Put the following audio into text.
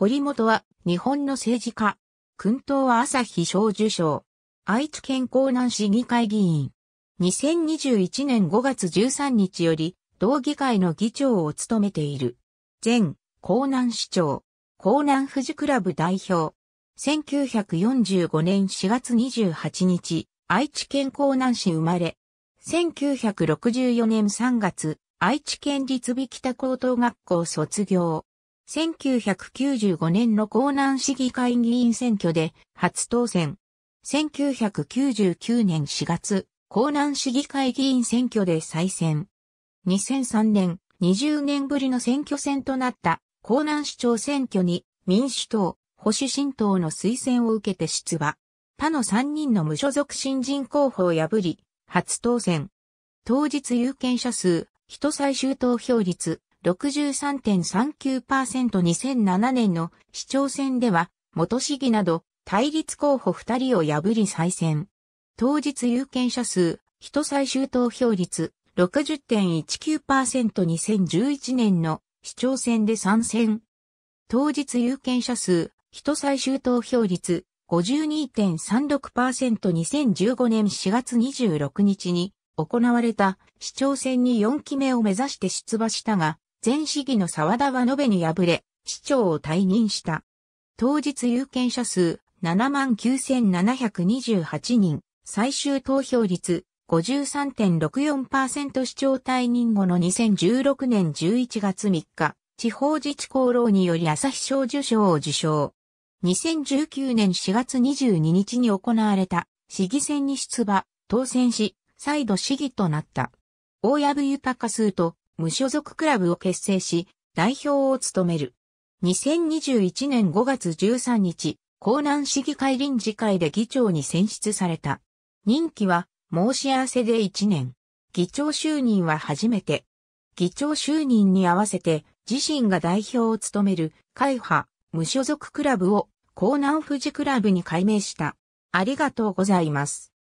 堀本は日本の政治家。君党は朝日小受賞。愛知県江南市議会議員。2021年5月13日より、同議会の議長を務めている。前、江南市長。江南富士クラブ代表。1945年4月28日、愛知県江南市生まれ。1964年3月、愛知県立美北高等学校卒業。1995年の江南市議会議員選挙で初当選。1999年4月、江南市議会議員選挙で再選。2003年、20年ぶりの選挙戦となった江南市長選挙に民主党、保守新党の推薦を受けて出馬。他の3人の無所属新人候補を破り、初当選。当日有権者数、人最終投票率 63.39%2007 年の市長選では、元市議など対立候補2人を破り再選。当日有権者数、人最終投票率 60.19%2011 年の市長選で参戦。当日有権者数、人最終投票率 52.36%2015 年4月26日に行われた市長選に4期目を目指して出馬したが、前市議の沢田は延べに敗れ、市長を退任した。当日有権者数79,728人、最終投票率53.64%市長退任後の2016年11月3日、地方自治功労により朝日賞受賞を受賞。2019年4月22日に行われた市議選に出馬、当選し、再度市議となった。大藪豊数と無所属クラブを結成し、代表を務める。2021年5月13日、江南市議会臨時会で議長に選出された。任期は申し合わせで1年。議長就任は初めて。議長就任に合わせて自身が代表を務める会派無所属クラブを江南富士クラブに改名した。ありがとうございます。